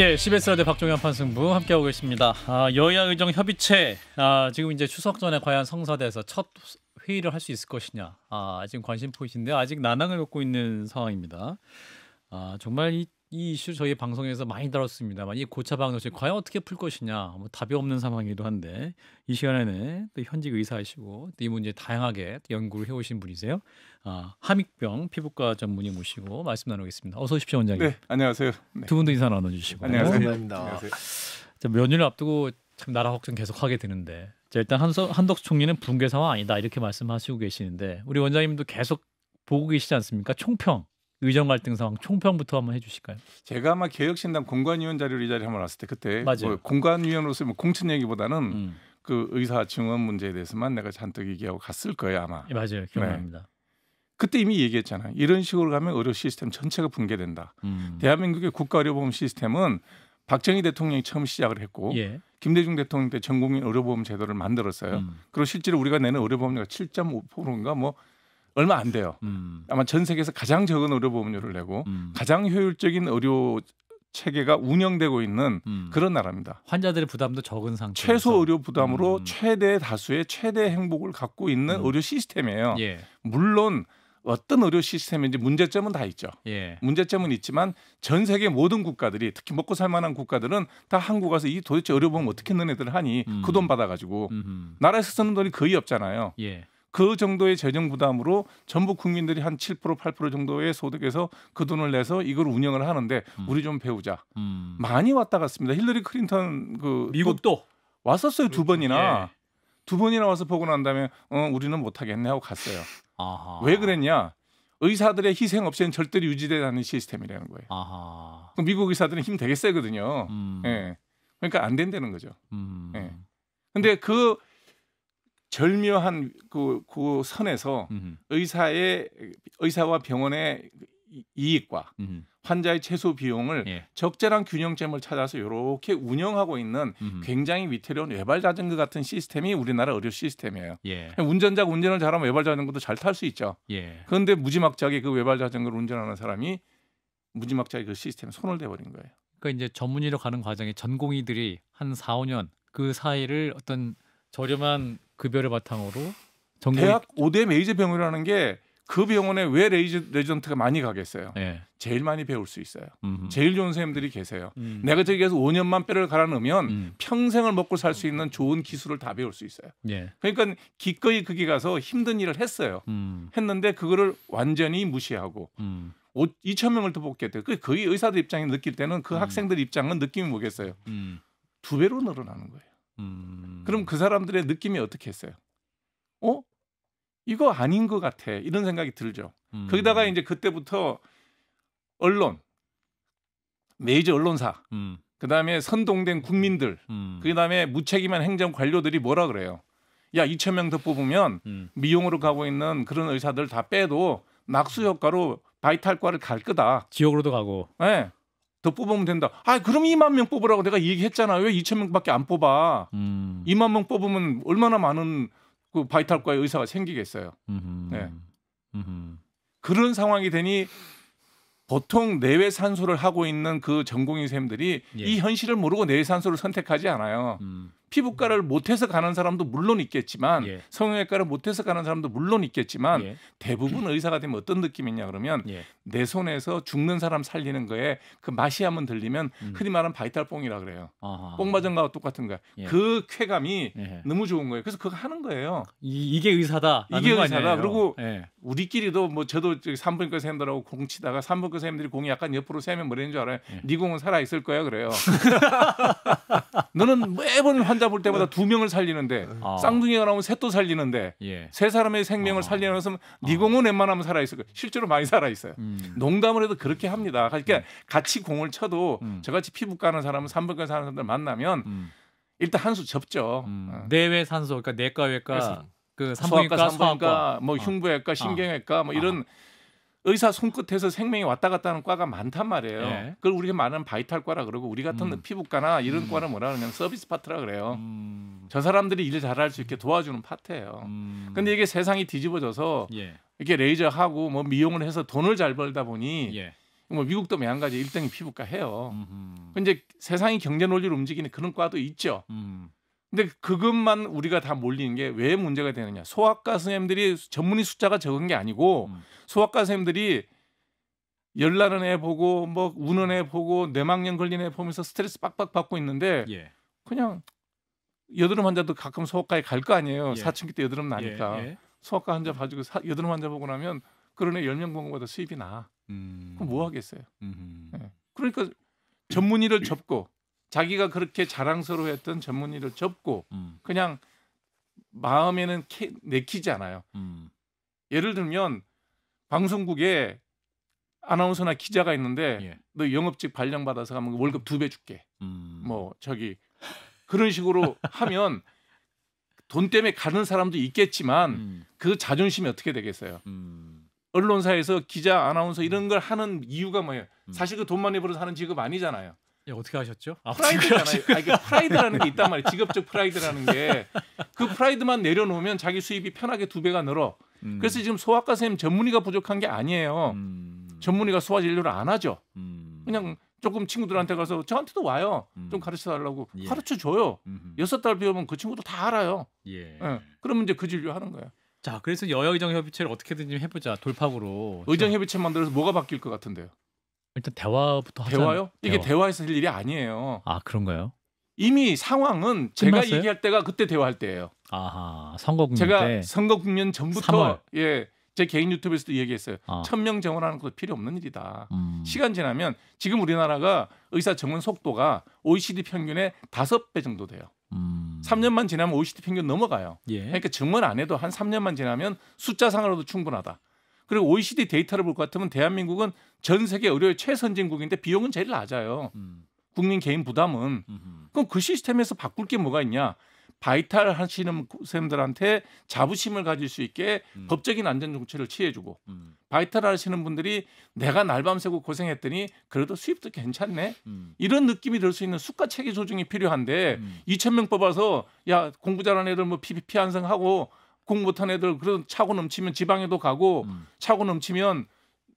예, CBS 라디오 박종현 판승부 함께하고 계십니다. 아, 여야 의정 협의체 아, 지금 이제 추석 전에 과연 성사돼서 첫 회의를 할 수 있을 것이냐 아, 지금 관심 포인트인데 아직 난항을 겪고 있는 상황입니다. 아, 정말 이이 이슈 저희 방송에서 많이 다뤘습니다만 이 고차 방정식 과연 어떻게 풀 것이냐 뭐 답이 없는 상황이기도 한데 이 시간에는 또 현직 의사이시고 또이 문제 다양하게 연구를 해오신 분이세요. 아, 함익병 피부과 전문의 모시고 말씀 나누겠습니다. 어서 오십시오 원장님. 네, 안녕하세요. 네. 두 분도 인사 나눠주시고. 안녕하세요. 감사합니다. 안녕하세 앞두고 참 나라 걱정 계속하게 되는데 자, 일단 한석 한덕수 총리는 붕괴 상황 아니다 이렇게 말씀하시고 계시는데 우리 원장님도 계속 보고 계시지 않습니까? 총평 의정 갈등 상황 총평부터 한번 해주실까요? 제가 아마 개혁신당 공관위원 자리로 이 자리에 한번 왔을 때 그때 뭐 공관위원으로서 뭐 공천 얘기보다는 음. 그 의사 증언 문제에 대해서만 내가 잔뜩 얘기하고 갔을 거예요 아마. 예, 맞아요, 네. 기억납니다. 네. 그때 이미 얘기했잖아요. 이런 식으로 가면 의료 시스템 전체가 붕괴된다. 음. 대한민국의 국가 의료보험 시스템은 박정희 대통령이 처음 시작을 했고 예. 김대중 대통령 때 전국민 의료보험 제도를 만들었어요. 음. 그리고 실제로 우리가 내는 의료보험료가 7.5%인가 뭐 얼마 안 돼요. 음. 아마 전 세계에서 가장 적은 의료 보험료를 내고 음. 가장 효율적인 의료 체계가 운영되고 있는 음. 그런 나라입니다. 환자들의 부담도 적은 상태. 최소 의료 부담으로 음. 최대 다수의 최대 행복을 갖고 있는 음. 의료 시스템이에요. 예. 물론 어떤 의료 시스템인지 문제점은 다 있죠. 예. 문제점은 있지만 전 세계 모든 국가들이 특히 먹고 살만한 국가들은 다 한국 와서 이 도대체 의료보험 어떻게 너네들 하니 음. 그돈 받아가지고 음흠. 나라에서 쓰는 돈이 거의 없잖아요. 예. 그 정도의 재정 부담으로 전국 국민들이 한 7% 8% 정도의 소득에서 그 돈을 내서 이걸 운영을 하는데 음. 우리 좀 배우자. 음. 많이 왔다 갔습니다. 힐러리 클린턴 그 미국도 왔었어요 두 번이나 예. 두 번이나 와서 보고 난 다음에 어 우리는 못 하겠네 하고 갔어요. 아하. 왜 그랬냐? 의사들의 희생 없이는 절대로 유지되지 않는 시스템이라는 거예요. 아하. 미국 의사들은 힘 되게 세거든요. 음. 예. 그러니까 안 된다는 거죠. 음. 예. 근데 그 절묘한 그, 그 선에서 음흠. 의사의 의사와 병원의 이익과 음흠. 환자의 최소 비용을 예. 적절한 균형점을 찾아서 이렇게 운영하고 있는 음흠. 굉장히 위태로운 외발 자전거 같은 시스템이 우리나라 의료 시스템이에요. 예. 운전자 운전을 잘하면 외발 자전거도 잘 탈 수 있죠. 예. 그런데 무지막지하게 그 외발 자전거를 운전하는 사람이 무지막지하게 그 시스템에 손을 대버린 거예요. 그러니까 이제 전문의로 가는 과정에 전공의들이 한 4, 5년 그 사이를 어떤 저렴한 급여를 바탕으로 전국 대학 5대 메이저 병원이라는 게 그 병원에 왜 레이저, 레전트가 많이 가겠어요? 네. 제일 많이 배울 수 있어요. 음흠. 제일 좋은 선생님들이 계세요. 음. 내가 저기 에서 5년만 뼈를 갈아 넣으면 음. 평생을 먹고 살 수 있는 좋은 기술을 다 배울 수 있어요. 예. 그러니까 기꺼이 거기 가서 힘든 일을 했어요. 음. 했는데 그거를 완전히 무시하고 2천 음. 명을 더 뽑게 돼요. 거의 의사들 입장에 느낄 때는 그 음. 학생들 입장은 느낌이 뭐겠어요? 음. 두 배로 늘어나는 거예요. 음. 그럼 그 사람들의 느낌이 어떻게 했어요? 어? 이거 아닌 것 같아. 이런 생각이 들죠. 음. 거기다가 이제 그때부터 언론, 메이저 언론사, 음. 그 다음에 선동된 국민들, 음. 그 다음에 무책임한 행정 관료들이 뭐라 그래요? 야, 2천 명 더 뽑으면 음. 미용으로 가고 있는 그런 의사들 다 빼도 낙수 효과로 바이탈과를 갈 거다. 지역으로도 가고. 네. 더 뽑으면 된다. 아, 그럼 2만 명 뽑으라고 내가 얘기했잖아. 왜 2천 명밖에 안 뽑아? 음. 2만 명 뽑으면 얼마나 많은 그 바이탈과의 의사가 생기겠어요. 음흠. 네. 음흠. 그런 상황이 되니 보통 내외 산소를 하고 있는 그 전공인 쌤들이 예. 이 현실을 모르고 내외 산소를 선택하지 않아요. 음. 피부과를 못해서 가는 사람도 물론 있겠지만 예. 성형외과를 못해서 가는 사람도 물론 있겠지만 예. 대부분 의사가 되면 어떤 느낌이냐 그러면 예. 내 손에서 죽는 사람 살리는 거에 그 맛이 한번 들리면 음. 흔히 말하는 바이탈뽕이라 그래요. 아하. 뽕마전과 똑같은 거야. 예. 그 쾌감이 예. 너무 좋은 거예요. 그래서 그거 하는 거예요. 이, 게 의사다. 이게 의사다. 그리고 예. 우리끼리도 뭐 저도 산부인과 선생님들하고 공 치다가 산부인과 선생님들이 공이 약간 옆으로 세면 뭐라는 줄 알아요. 네 공은 살아 있을 거야 그래요. 너는 매번 환 사자볼 때마다 두 명을 살리는데 아. 쌍둥이가 나오면 셋도 살리는데 예. 세 사람의 생명을 아. 살리면서 니공은 아. 웬만하면 살아 있을 거예요. 실제로 많이 살아 있어요. 음. 농담을 해도 그렇게 합니다. 그러니까 음. 같이 공을 쳐도 음. 저같이 피부과는 사람은 산부인과 사는 사람들 만나면 음. 일단 한 수 접죠. 음. 어. 내외 산소 그러니까 내과 외과 그 산부인과, 산부인과, 뭐 어. 흉부외과, 신경외과 뭐 아. 이런 아. 의사 손끝에서 생명이 왔다 갔다 하는 과가 많단 말이에요. 예. 그걸 우리가 말하는 바이탈과라 그러고 우리 같은 음. 피부과나 이런 음. 과는 뭐라 그러면 서비스 파트라 그래요. 음. 저 사람들이 일을 잘할 수 있게 도와주는 파트예요. 음. 근데 이게 세상이 뒤집어져서 예. 이렇게 레이저 하고 뭐 미용을 해서 돈을 잘 벌다 보니 예. 뭐 미국도 매한가지 1등이 피부과 해요. 음흠. 근데 세상이 경제 논리로 움직이는 그런 과도 있죠. 음. 근데 그것만 우리가 다 몰리는 게 왜 문제가 되느냐. 소아과 선생님들이 전문의 숫자가 적은 게 아니고 음. 소아과 선생님들이 열나는 애 보고 뭐 우는 애 보고 뇌망령 걸린 애 보면서 스트레스 빡빡 받고 있는데 예. 그냥 여드름 환자도 가끔 소아과에 갈 거 아니에요. 예. 사춘기 때 여드름 나니까. 예, 예. 소아과 환자 봐주고 사, 여드름 환자 보고 나면 그런 애 열명 보는 것보다 수입이 나. 음. 그럼 뭐 하겠어요. 네. 그러니까 전문의를 접고 자기가 그렇게 자랑스러워했던 전문의를 접고 음. 그냥 마음에는 캐, 내키지않아요 음. 예를 들면 방송국에 아나운서나 기자가 있는데 예. 너 영업직 발령 받아서 가면 월급 두 배 줄게. 음. 뭐 저기 그런 식으로 하면 돈 때문에 가는 사람도 있겠지만 음. 그 자존심이 어떻게 되겠어요? 음. 언론사에서 기자, 아나운서 이런 걸 하는 이유가 뭐예요? 음. 사실 그돈 많이 벌어서 하는 직업 아니잖아요. 예, 어떻게 하셨죠? 아, 프라이드잖아요. 아, 이게 그 프라이드라는 게 있단 말이에요. 직업적 프라이드라는 게 그 프라이드만 내려놓으면 자기 수입이 편하게 두 배가 늘어. 음. 그래서 지금 소아과 선생님 전문의가 부족한 게 아니에요. 음. 전문의가 소아 진료를 안 하죠. 음. 그냥 조금 친구들한테 가서 저한테도 와요. 음. 좀 가르쳐 달라고 예. 가르쳐 줘요. 여섯 달 배우면 그 친구도 다 알아요. 예. 예. 그러면 이제 그 진료 하는 거예요. 자, 그래서 여야의정 협의체를 어떻게든 좀 해보자 돌파구로. 의정 협의체 만들어서 뭐가 바뀔 것 같은데요? 일단 대화부터 하자. 대화요? 이게 대화. 에서할 일이 아니에요. 아 그런가요? 이미 상황은 제가 끝났어요? 얘기할 때가 그때 대화할 때예요. 아하 선거 국면 제가 때. 선거 국면 전부터 예. 제 개인 유튜브에서도 얘기했어요. 아. 천명 정원하는 것도 필요 없는 일이다. 음. 시간 지나면 지금 우리나라가 의사 정원 속도가 OECD 평균의 다섯 배 정도 돼요. 음. 3년만 지나면 OECD 평균 넘어가요. 예. 그러니까 정원 안 해도 한 3년만 지나면 숫자상으로도 충분하다. 그리고 OECD 데이터를 볼 것 같으면 대한민국은 전 세계 의료의 최선진국인데 비용은 제일 낮아요. 음. 국민 개인 부담은. 음흠. 그럼 그 시스템에서 바꿀 게 뭐가 있냐? 바이탈 하시는 선생님들한테 자부심을 가질 수 있게 음. 법적인 안전 정책을 취해주고 음. 바이탈 하시는 분들이 내가 날밤 새고 고생했더니 그래도 수입도 괜찮네 음. 이런 느낌이 들 수 있는 수가 체계 조정이 필요한데 2천 음. 명 뽑아서 야 공부 잘하는 애들 뭐 PPP 한성하고 공부 못한 애들 그런 차고 넘치면 지방에도 가고 음. 차고 넘치면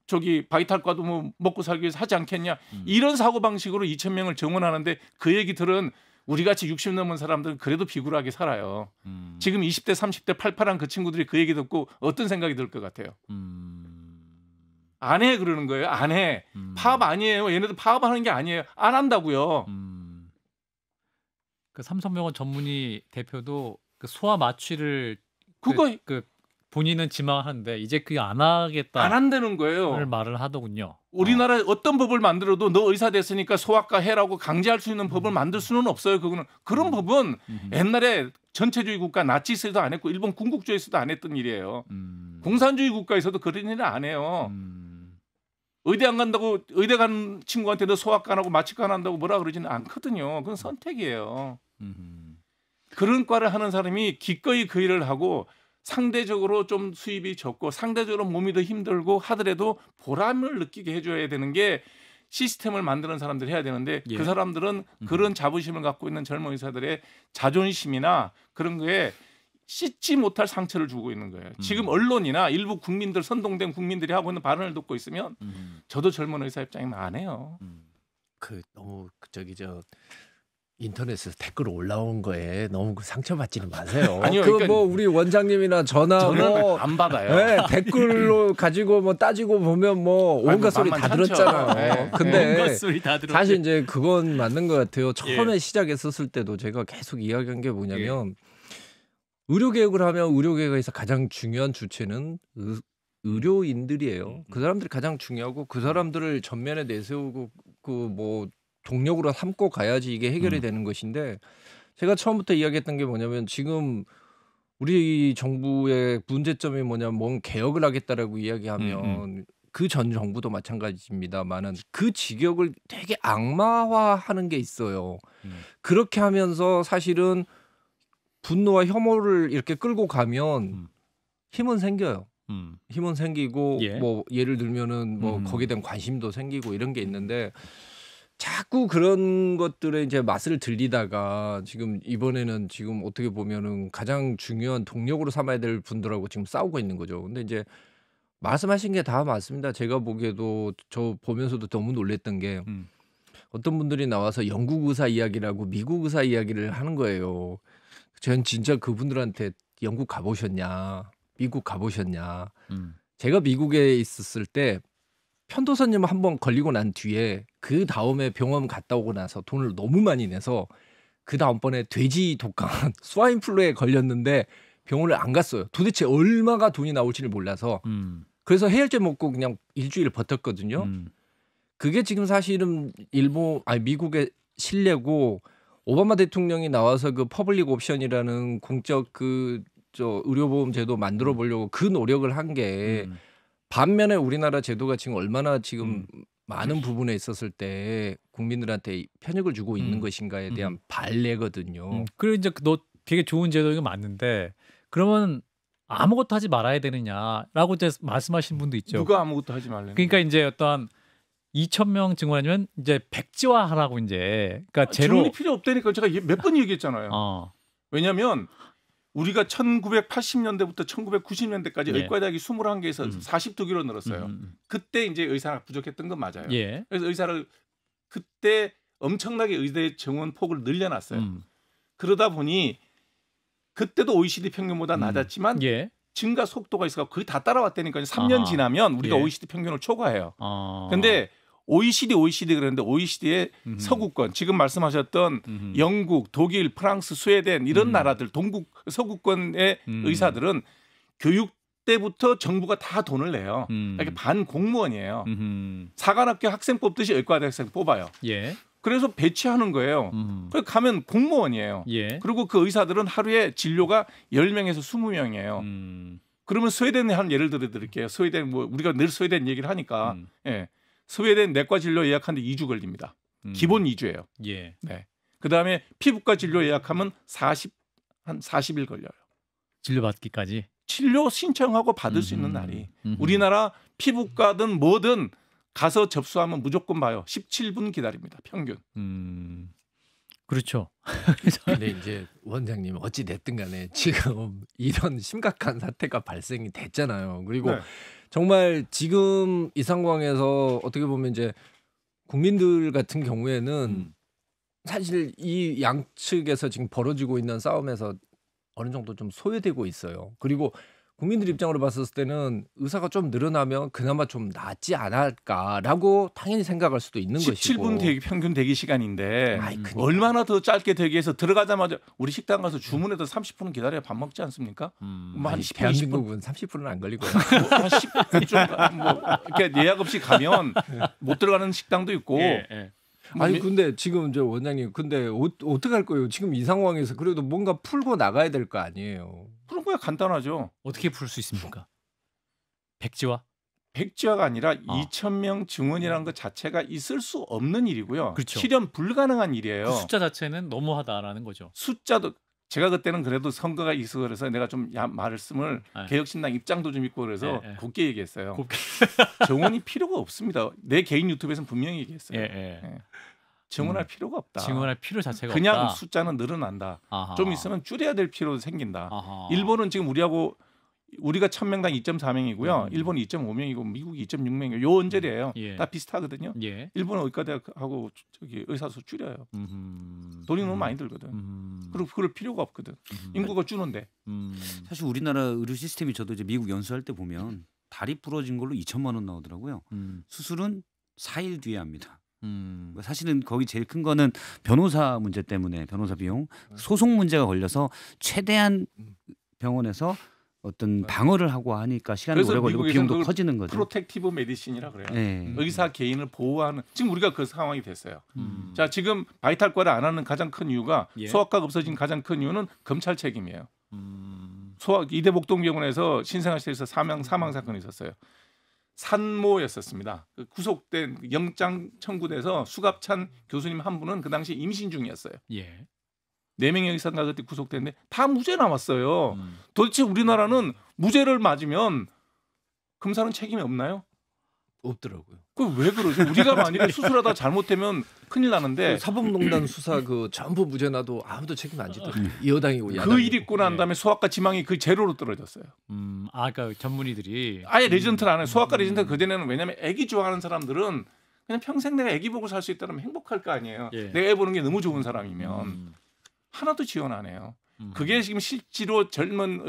저기 바이탈과도 뭐 먹고 살기 위해서 하지 않겠냐 음. 이런 사고 방식으로 2천 명을 정원하는데 그 얘기 들은 우리 같이 60 넘은 사람들은 그래도 비굴하게 살아요. 음. 지금 20대 30대 팔팔한 그 친구들이 그 얘기 듣고 어떤 생각이 들 것 같아요? 음. 안해 그러는 거예요. 안 해. 파업 음. 아니에요. 얘네들 파업하는 게 아니에요. 안 한다고요. 음. 그 삼성병원 전문의 대표도 그 소아 마취를 그 그거 그, 그 본인은 지망하는데 이제 그게 안 하겠다. 안 한다는 거예요. 말을 하더군요. 우리나라 어. 어떤 법을 만들어도 너 의사 됐으니까 소아과 해라고 강제할 수 있는 법을 음. 만들 수는 없어요. 그거는 그런 음. 법은 음. 옛날에 전체주의 국가 나치스에도 안 했고 일본 군국주의에서도 안 했던 일이에요. 음. 공산주의 국가에서도 그런 일을 안 해요. 음. 의대 안 간다고 의대 간 친구한테 너 소아과 안 하고 마취과 안 한다고 뭐라 그러지는 않거든요. 그건 선택이에요. 음. 그런 과를 하는 사람이 기꺼이 그 일을 하고 상대적으로 좀 수입이 적고 상대적으로 몸이 더 힘들고 하더라도 보람을 느끼게 해줘야 되는 게 시스템을 만드는 사람들이 해야 되는데 그 예. 그 사람들은 음. 그런 자부심을 갖고 있는 젊은 의사들의 자존심이나 그런 거에 씻지 못할 상처를 주고 있는 거예요. 음. 지금 언론이나 일부 국민들 선동된 국민들이 하고 있는 발언을 듣고 있으면 음. 저도 젊은 의사 입장이면 안 해요. 음. 그 너무 그 저기 저 인터넷에서 댓글 올라온 거에 너무 그 상처받지는 마세요. 아니요, 그뭐 그러니까 뭐 우리 원장님이나 전화 저안 뭐 받아요. 네, 댓글로 가지고 뭐 따지고 보면 뭐 온갖 소리 다 들었잖아요. 네. 어, 근데 네, 사실 이제 그건 맞는 것 같아요. 예. 처음에 예. 시작했었을 때도 제가 계속 이야기한 게 뭐냐면 예. 의료개혁을 하면 의료개혁에서 가장 중요한 주체는 의, 의료인들이에요. 음. 음. 그 사람들이 가장 중요하고 그 사람들을 전면에 내세우고 그뭐 동력으로 삼고 가야지 이게 해결이 음. 되는 것인데 제가 처음부터 이야기했던 게 뭐냐면 지금 우리 정부의 문제점이 뭐냐면 뭔 개혁을 하겠다라고 이야기하면 음. 음. 그전 정부도 마찬가지입니다만은 그 직역을 되게 악마화하는 게 있어요. 음. 그렇게 하면서 사실은 분노와 혐오를 이렇게 끌고 가면 음. 힘은 생겨요. 음. 힘은 생기고 예. 뭐 예를 들면은 뭐 음. 거기에 대한 관심도 생기고 이런 게 있는데 자꾸 그런 것들에 이제 맛을 들리다가 지금 이번에는 지금 어떻게 보면은 가장 중요한 동력으로 삼아야 될 분들하고 지금 싸우고 있는 거죠. 근데 이제 말씀하신 게 다 맞습니다. 제가 보기에도 저 보면서도 너무 놀랬던 게 음. 어떤 분들이 나와서 영국 의사 이야기라고 미국 의사 이야기를 하는 거예요. 전 진짜 그분들한테 영국 가보셨냐, 미국 가보셨냐. 음. 제가 미국에 있었을 때 편도선염 한번 걸리고 난 뒤에 그 다음에 병원 갔다 오고 나서 돈을 너무 많이 내서 그 다음번에 돼지 독감 스와인플루에 걸렸는데 병원을 안 갔어요. 도대체 얼마가 돈이 나올지를 몰라서 음. 그래서 해열제 먹고 그냥 일주일 버텼거든요. 음. 그게 지금 사실은 일본 아니 미국의 실뢰고 오바마 대통령이 나와서 그 퍼블릭 옵션이라는 공적 그 저 의료보험 제도 만들어 보려고 그 노력을 한게 음. 반면에 우리나라 제도가 지금 얼마나 지금 음. 많은 부분에 있었을 때 국민들한테 편익을 주고 있는 음. 것인가에 음. 대한 음. 발레거든요. 그리고 이제 너 되게 좋은 제도이거 맞는데 그러면 아무것도 하지 말아야 되느냐라고 이제 말씀하신 분도 있죠. 누가 아무것도 하지 말래? 그러니까 이제 어떠한 2천 명 증원하면 이제 백지화하라고 이제 그러니까 아, 제로 증원이 필요 없다니까 제가 몇번 아. 얘기했잖아요. 어. 왜냐하면 우리가 1980년대부터 1990년대까지 예. 의과대학이 21개에서 음. 42개로 늘었어요. 음, 음, 음. 그때 이제 의사가 부족했던 건 맞아요. 예. 그래서 의사를 그때 엄청나게 의대 정원 폭을 늘려놨어요. 음. 그러다 보니 그때도 OECD 평균보다 음. 낮았지만 예. 증가 속도가 있어서 거의 다 따라왔다니까 3년 아하. 지나면 우리가 예. OECD 평균을 초과해요. 아. 근데 OECD, OECD 그랬는데 OECD의 음흠. 서구권, 지금 말씀하셨던 음흠. 영국, 독일, 프랑스, 스웨덴 이런 음. 나라들 동국 서구권의 음. 의사들은 교육 때부터 정부가 다 돈을 내요. 이게 음. 그러니까 반 공무원이에요. 사관학교 학생 뽑듯이 의과대 학생 뽑아요. 예. 그래서 배치하는 거예요. 그 가면 공무원이에요. 예. 그리고 그 의사들은 하루에 진료가 10명에서 20명이에요. 음. 그러면 스웨덴에 한 예를 들어 드릴게요. 스웨덴 뭐 우리가 늘 스웨덴 얘기를 하니까 음. 예. 스웨덴 내과 진료 예약하는데 2주 걸립니다. 음. 기본 2주예요. 예. 네. 그다음에 피부과 진료 예약하면 40 한 40일 걸려요. 진료 받기까지. 진료 신청하고 받을 음흠. 수 있는 음, 날이 음흠. 우리나라 피부과든 뭐든 가서 접수하면 무조건 봐요. 17분 기다립니다. 평균. 음. 그렇죠. 근데 이제 원장님 어찌 됐든 간에 지금 이런 심각한 사태가 발생이 됐잖아요. 그리고 네. 정말 지금 이 상황에서 어떻게 보면 이제 국민들 같은 경우에는 음. 사실 이 양측에서 지금 벌어지고 있는 싸움에서 어느 정도 좀 소외되고 있어요. 그리고 국민들 입장으로 봤을 때는 의사가 좀 늘어나면 그나마 좀 낫지 않을까라고 당연히 생각할 수도 있는 17분 것이고. 17분 대기 평균 대기 시간인데 아이, 그니까 얼마나 더 짧게 대기해서 들어가자마자 우리 식당 가서 주문해도 30분은 기다려야 밥 먹지 않습니까? 음. 뭐한 10분, 20분은 30분은 안 걸리고요. 뭐한 10분 좀뭐 이렇게 예약 없이 가면 못 들어가는 식당도 있고 예, 예. 뭐 아니 근데 지금 저 원장님 근데 어, 어떻게 할 거예요? 지금 이 상황에서 그래도 뭔가 풀고 나가야 될 거 아니에요. 그는 거야 간단하죠. 어떻게 풀 수 있습니까? 백지화? 백지화가 아니라 아. 2천 명 증원이라는 것 자체가 있을 수 없는 일이고요. 그렇죠. 실현 불가능한 일이에요. 그 숫자 자체는 너무하다라는 거죠. 숫자도 제가 그때는 그래도 선거가 있어 그래서 내가 좀 말씀을 네. 개혁신당 입장도 좀 있고 그래서 네, 네. 곱게 얘기했어요. 곱게. 정원이 필요가 없습니다. 내 개인 유튜브에서는 분명히 얘기했어요. 예, 예. 네. 증언할 음. 필요가 없다. 증언할 필요 자체가 그냥 없다. 숫자는 늘어난다. 아하. 좀 있으면 줄여야 될 필요도 생긴다. 아하. 일본은 지금 우리하고 우리가 1000명당 2.4명이고요. 음. 일본이 2.5명이고 미국이 2.6명이고 요 언저리예요. 음. 예. 다 비슷하거든요. 예. 일본은 의과대학하고 저기 의사수 줄여요. 음흠. 돈이 너무 많이 들거든. 음. 그리고 그럴 필요가 없거든. 음. 인구가 줄는데. 음. 사실 우리나라 의료 시스템이 저도 이제 미국 연수할 때 보면 다리 부러진 걸로 2천만 원 나오더라고요. 수술은 4일 뒤에 합니다. 음. 뭐 사실은 거기 제일 큰 거는 변호사 문제 때문에 변호사 비용 소송 문제가 걸려서 최대한 병원에서 어떤 방어를 하고 하니까 시간이 오래 걸리고 비용도 커지는 거죠. 프로텍티브 메디신이라 그래요. 네. 의사 개인을 보호하는 지금 우리가 그 상황이 됐어요. 음. 자 지금 바이탈과를 안 하는 가장 큰 이유가 예. 소아과가 없어진 가장 큰 이유는 검찰 책임이에요. 음. 소아 이대 복동병원에서 신생아실에서 사망 사망 사건이 있었어요. 산모였었습니다. 그 구속된 그 영장 청구돼서 수갑찬 교수님 한 분은 그 당시 임신 중이었어요. 예. 네 명의 의사가 그때 구속됐는데 다 무죄 나왔어요. 음. 도대체 우리나라는 무죄를 맞으면 검사는 책임이 없나요? 없더라고요. 그 왜 그러죠? 우리가 만약에 수술하다 잘못되면 큰일 나는데 그 사법농단 수사 그 전부 무죄나도 아무도 책임 안 지더라고요. 음. 여당이고 야당. 그일 있고 난 예. 다음에 소아과 지망이 그 제로로 떨어졌어요. 음, 아까 그러니까 그 전문의들이 아예 음. 레전트를안 해요. 소아과 음. 레전던트 그전에는 왜냐하면 아기 좋아하는 사람들은 그냥 평생 내가 아기 보고 살 수 있다면 행복할 거 아니에요. 예. 내가 애 보는 게 너무 좋은 사람이면 음. 하나도 지원 안 해요. 음. 그게 지금 실제로 젊은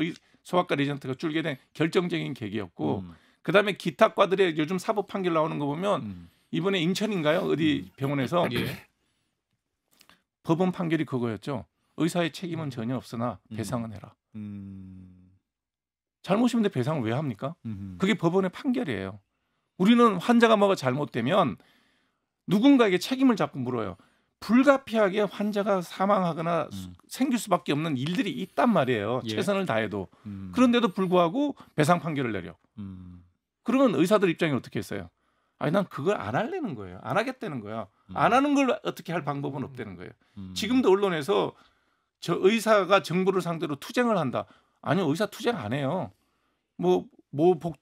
소아과 레전트가 줄게 된 결정적인 계기였고. 음. 그다음에 기타과들의 요즘 사법 판결 나오는 거 보면 음. 이번에 인천인가요 어디 음. 병원에서 예. 법원 판결이 그거였죠. 의사의 책임은 음. 전혀 없으나 배상은 해라. 잘못이면 배상을 왜 합니까? 그게 법원의 판결이에요. 우리는 환자가 뭐가 잘못되면 누군가에게 책임을 자꾸 물어요. 불가피하게 환자가 사망하거나 음. 생길 수밖에 없는 일들이 있단 말이에요. 예. 최선을 다해도 음. 그런데도 불구하고 배상 판결을 내려. 그러면 의사들 입장이 어떻게 했어요? 아니 난 그걸 안 할래는 거예요. 안 하겠다는 거야. 음. 안 하는 걸 어떻게 할 방법은 음. 없다는 거예요. 음. 지금도 언론에서 저 의사가 정부를 상대로 투쟁을 한다. 아니 의사 투쟁 안 해요. 뭐뭐복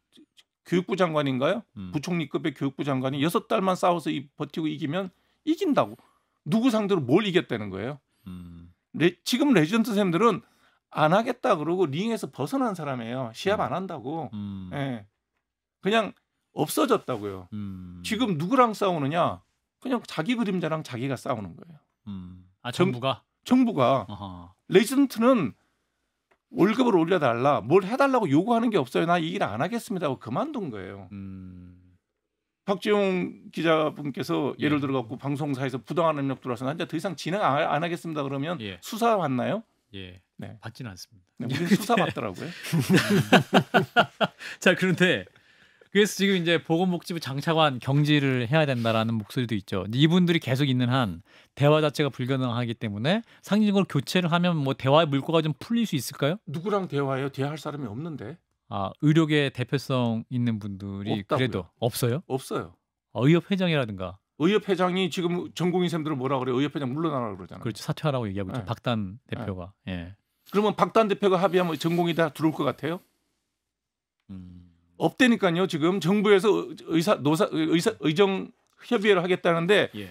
교육부 장관인가요? 음. 부총리급의 교육부 장관이 여섯 달만 싸워서 이, 버티고 이기면 이긴다고. 누구 상대로 뭘 이겼다는 거예요? 음. 레, 지금 레전드 쌤들은 안 하겠다 그러고 링에서 벗어난 사람이에요. 시합 음. 안 한다고. 예. 그냥 없어졌다고요. 음. 지금 누구랑 싸우느냐? 그냥 자기 그림자랑 자기가 싸우는 거예요. 음. 아 정부가 정, 부가 레지던트는 월급을 올려달라, 뭘 해달라고 요구하는 게 없어요. 나이일안 하겠습니다고 하 그만둔 거예요. 음. 박지용 기자분께서 예. 를 들어 갖고 방송사에서 부당한 압력 들어서나 이제 더 이상 진행 안, 하겠습니다 그러면 예. 수사 받나요? 예. 네. 받지는 않습니다. 네, 우리 수사 받더라고요. 자 그런데 그래서 지금 이제 보건복지부 장차관 경질을 해야 된다라는 목소리도 있죠. 이분들이 계속 있는 한 대화 자체가 불가능하기 때문에 상징적으로 교체를 하면 뭐 대화의 물꼬가 좀 풀릴 수 있을까요? 누구랑 대화해요? 대화할 사람이 없는데. 아 의료계 대표성 있는 분들이 없다고요. 그래도 없어요? 없어요. 아, 의협 회장이라든가. 의협 회장이 지금 전공인 쌤들을 뭐라 그래요? 의협 회장 물러나라 그러잖아요. 그렇죠. 사퇴하라고 얘기하고 있죠. 네. 박단 네. 대표가. 네. 예. 그러면 박단 대표가 합의하면 전공이 다 들어올 것 같아요? 음. 없대니까요. 지금 정부에서 의사 노사 의사 의정 협의회를 하겠다는데 예.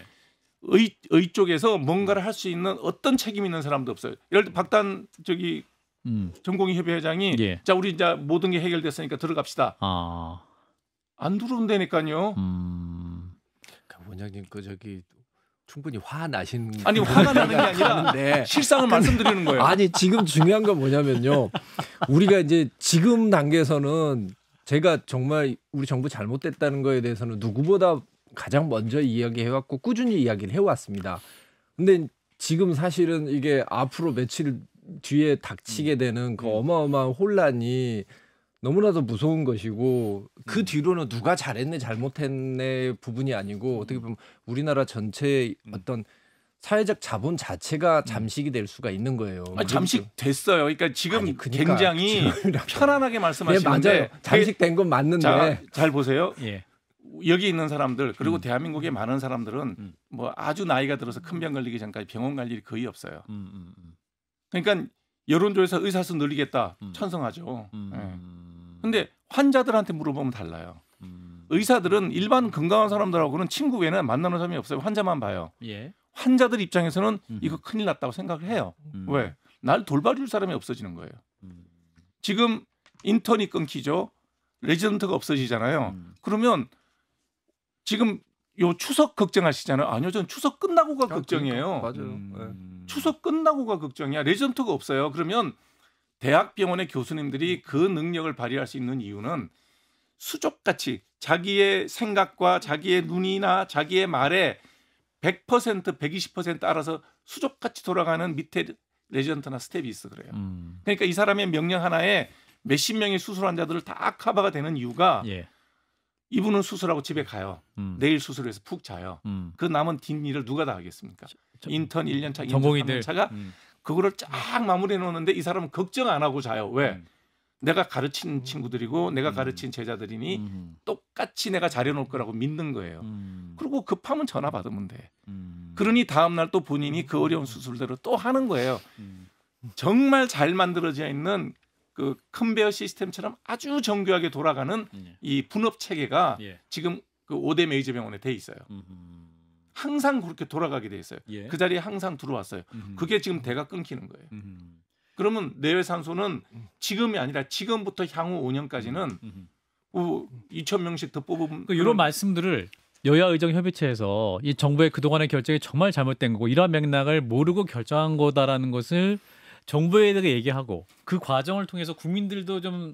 의, 의 쪽에서 뭔가를 할 수 있는 어떤 책임 있는 사람도 없어요. 예를 들어 박단 저기 음. 전공의 협의회장이 예. 자 우리 이제 모든 게 해결됐으니까 들어갑시다. 아. 안 들어온다니까요. 음. 그 원장님 그 저기 충분히 화 나신 아니 화가 나는 게 아니라 네. 실상을 말씀드리는 거예요. 아니 지금 중요한 건 뭐냐면요. 우리가 이제 지금 단계에서는 제가 정말 우리 정부 잘못됐다는 거에 대해서는 누구보다 가장 먼저 이야기해왔고 꾸준히 이야기를 해왔습니다. 근데 지금 사실은 이게 앞으로 며칠 뒤에 닥치게 음. 되는 그 음. 어마어마한 혼란이 너무나도 무서운 것이고 그 음. 뒤로는 누가 잘했네 잘못했네 부분이 아니고 어떻게 보면 우리나라 전체의 어떤 사회적 자본 자체가 음. 잠식이 될 수가 있는 거예요. 아 잠식 그 됐어요. 그러니까 지금 아니, 그러니까 굉장히 편안하게 네, 말씀하시는데 네, 잠식된 건 맞는데 자, 잘 보세요. 예. 여기 있는 사람들 그리고 음. 대한민국의 많은 사람들은 음. 뭐 아주 나이가 들어서 큰 병 걸리기 전까지 병원 갈 일이 거의 없어요. 음, 음, 음. 그러니까 여론조사 의사 수 늘리겠다 찬성하죠. 그런데 예. 네. 환자들한테 물어보면 달라요. 의사들은 일반 건강한 사람들하고는 친구 외에는 만나는 사람이 없어요. 환자만 봐요. 예. 환자들 입장에서는 음. 이거 큰일 났다고 생각을 해요. 음. 왜? 날 돌봐줄 사람이 없어지는 거예요. 지금 인턴이 끊기죠. 레지던트가 없어지잖아요. 음. 그러면 지금 요 추석 걱정하시잖아요. 아니요, 전 추석 끝나고가 아, 그러니까. 걱정이에요. 그러니까, 맞아요. 음. 네. 추석 끝나고가 걱정이야. 레지던트가 없어요. 그러면 대학병원의 교수님들이 음. 그 능력을 발휘할 수 있는 이유는 수족같이 자기의 생각과 자기의 눈이나 자기의 말에 100% 120% 알아서 수족같이 돌아가는 밑에 레지던트나 스텝이 있어 그래요. 음. 그러니까 이 사람의 명령 하나에 몇십 명의 수술 환자들을 다 커버가 되는 이유가 예. 이분은 수술하고 집에 가요. 음. 내일 수술해서 푹 자요. 음. 그 남은 뒷일을 누가 다 하겠습니까? 저, 음. 인턴 1년차, 인턴 전 3년차가 음. 그거를 쫙 마무리해 놓는데 이 사람은 걱정 안 하고 자요. 왜? 음. 내가 가르친 음. 친구들이고 내가 음. 가르친 제자들이니 음. 똑같이 내가 잘해놓을 거라고 믿는 거예요. 음. 그리고 급하면 전화 받으면 돼. 음. 그러니 다음 날 또 본인이 그 어려운 음. 수술대로 또 하는 거예요. 정말 잘 만들어져 있는 그 컨베어 시스템처럼 아주 정교하게 돌아가는 예. 이 분업 체계가 예. 지금 그오대 메이저 병원에 돼 있어요. 항상 그렇게 돌아가게 돼 있어요. 예. 그 자리에 항상 들어왔어요. 그게 지금 대가 끊기는 거예요. 그러면 내외산소는 음, 음. 지금이 아니라 지금부터 향후 5년까지는 어, 음, 2천 명씩 더 뽑으면 그 이런 말씀들을 여야 의정 협의체에서 이 정부의 그동안의 결정이 정말 잘못된 거고 이러한 맥락을 모르고 결정한 거다라는 것을 정부에 대해 얘기하고 그 과정을 통해서 국민들도 좀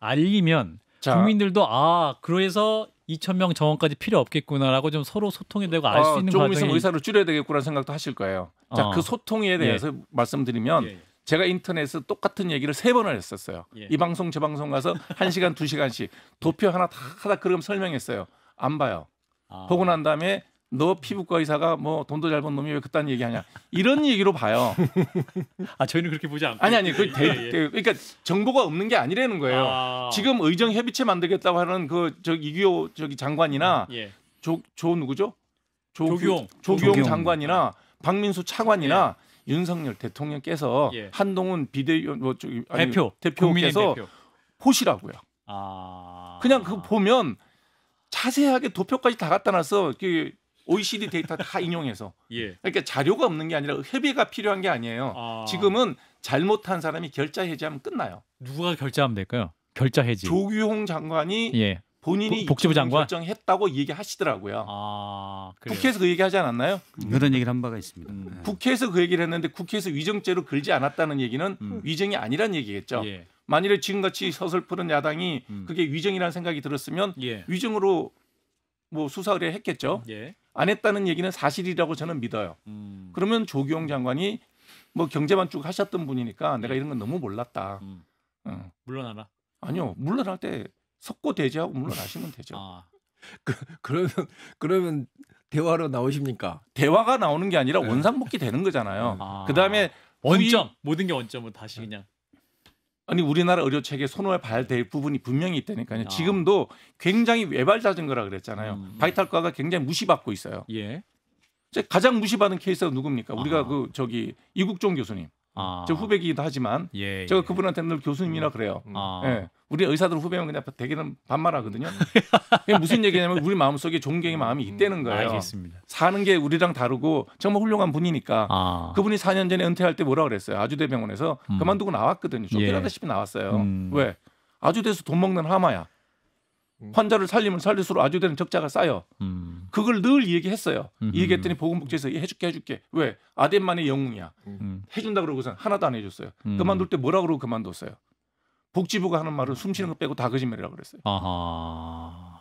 알리면 자, 국민들도 아 그래서 2천 명 정원까지 필요 없겠구나라고 좀 서로 소통이 되고 알수 어, 있는 조 과정이 조금 있으면 의사를 줄여야 되겠구나 생각도 하실 거예요. 자그 어. 소통에 대해서 예. 말씀드리면 예. 예. 제가 인터넷에서 똑같은 얘기를 세 번을 했었어요. 예. 이 방송 저 방송 가서 한 시간 두 시간씩 도표 하나 다 하다 그럼 설명했어요. 안 봐요. 아. 보고 난 다음에 너 피부과 의사가 뭐 돈도 잘 번 놈이 왜 그딴 얘기하냐 이런 얘기로 봐요. 아 저희는 그렇게 보지 않고 아니 아니 그 대, 예, 예. 그러니까 정보가 없는 게 아니라는 거예요. 아. 지금 의정 협의체 만들겠다고 하는 그 저 이규호 저기 장관이나 아, 예. 누구죠? 조, 조규용 조규용 장관이나 박민수 차관이나 예. 윤석열 대통령께서 예. 한동훈 비대위원 뭐 저기 아니, 대표 대표께서 대표. 호시라고요. 아... 그냥 그 보면 자세하게 도표까지 다 갖다 놔서 그 OECD 데이터 다 인용해서 예. 그러니까 자료가 없는 게 아니라 협의가 필요한 게 아니에요. 아... 지금은 잘못한 사람이 결자 해지하면 끝나요. 누가 결자하면 될까요? 결자 해지. 조규홍 장관이 예. 본인이 복, 지부 장관 결정했다고 얘기하시더라고요. 아, 국회에서 그 얘기하지 않았나요? 음. 그런 얘기를 한 바가 있습니다. 음. 네. 국회에서 그 얘기를 했는데 국회에서 위정죄로 걸지 않았다는 얘기는 음. 위정이 아니란 얘기겠죠. 예. 만일에 지금같이 서슬프는 야당이 음. 그게 위정이라는 생각이 들었으면 예. 위정으로 뭐 수사 의뢰했겠죠. 예. 안 했다는 얘기는 사실이라고 저는 믿어요. 음. 그러면 조기용 장관이 뭐 경제만 쭉 하셨던 분이니까 내가 예. 이런 건 너무 몰랐다. 음. 어. 물러나라. 아니요, 물러날 때 속고 대제하고 물론 하시면 되죠. 아. 그, 그러면 그러면 대화로 나오십니까? 대화가 나오는 게 아니라 네. 원상복귀 되는 거잖아요. 아. 그다음에 원점 우리, 모든 게 원점은 다시 그냥 아니 우리나라 의료 체계 손을 봐야 부분이 분명히 있다니까요. 아. 지금도 굉장히 외발자전 거라 그랬잖아요. 음, 음. 바이탈과가 굉장히 무시받고 있어요. 예. 가장 무시받는 케이스가 누굽니까? 우리가 아. 그 저기 이국종 교수님. 아. 저 후배기도 하지만 예, 예. 제가 그분한테 늘 교수님이라 음. 그래요. 아. 예. 우리 의사들 후배면 그냥 대개는 반말하거든요. 그게 무슨 얘기냐면 우리 마음 속에 존경의 마음이 음, 있다는 거예요. 알겠습니다. 사는 게 우리랑 다르고 정말 훌륭한 분이니까 아. 그분이 4년 전에 은퇴할 때 뭐라 그랬어요. 아주대병원에서 음. 그만두고 나왔거든요. 쫓겨나다시피 예. 나왔어요. 음. 왜? 아주대에서 돈 먹는 하마야. 음. 환자를 살리면 살릴수록 아주대는 적자가 쌓여. 음. 그걸 늘 얘기했어요. 음. 얘기했더니 보건복지에서 해줄게 해줄게. 왜? 아덴만의 영웅이야. 음. 해준다 그러고선 하나도 안 해줬어요. 음. 그만둘 때 뭐라 그러고 그만뒀어요. 복지부가 하는 말은 음. 숨쉬는 거 빼고 다 거짓말이라고 그랬어요. 아하.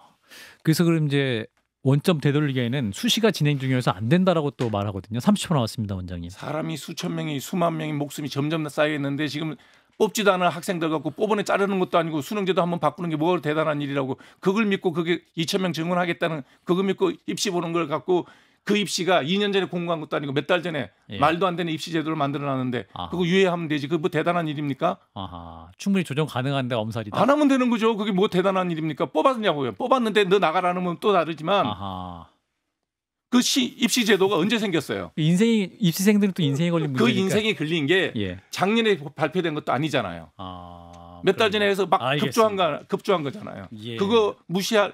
그래서 그럼 이제 원점 되돌리기에는 수시가 진행 중이어서 안 된다라고 또 말하거든요. 30초 남았습니다, 원장님. 사람이 수천 명이 수만 명이 목숨이 점점 쌓여 있는데 지금 뽑지도 않은 학생들 갖고 뽑아내 자르는 것도 아니고 수능제도 한번 바꾸는 게뭐 대단한 일이라고 그걸 믿고 그게 2천 명 증원하겠다는 그걸 믿고 입시 보는 걸 갖고 그 입시가 2년 전에 공고한 것도 아니고 몇 달 전에 예. 말도 안 되는 입시 제도를 만들어 놨는데 그거 유예하면 되지. 그뭐 거 대단한 일입니까? 아하. 충분히 조정 가능한데 엄살이다. 안 하면 되는 거죠. 그게 뭐 대단한 일입니까? 뽑았냐고요. 뽑았는데 너 나가라는 건 또 다르지만 아하. 그 시, 입시 제도가 언제 생겼어요? 그 인생이 입시생들은 또 인생에 걸린 그 문제니까. 그 인생이 걸린 게 예. 작년에 발표된 것도 아니잖아요. 아, 몇달 전에 해서 막 급조한 거 급조한 거잖아요. 예. 그거 무시할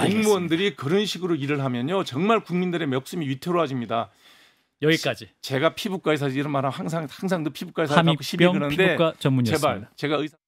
공무원들이 그런 식으로 일을 하면요 정말 국민들의 목숨이 위태로워집니다. 여기까지. 제가 피부과 에사지 이런 말하면 항상 항상 도 피부과 에사 하고 시비 그는데 제발 제가 의사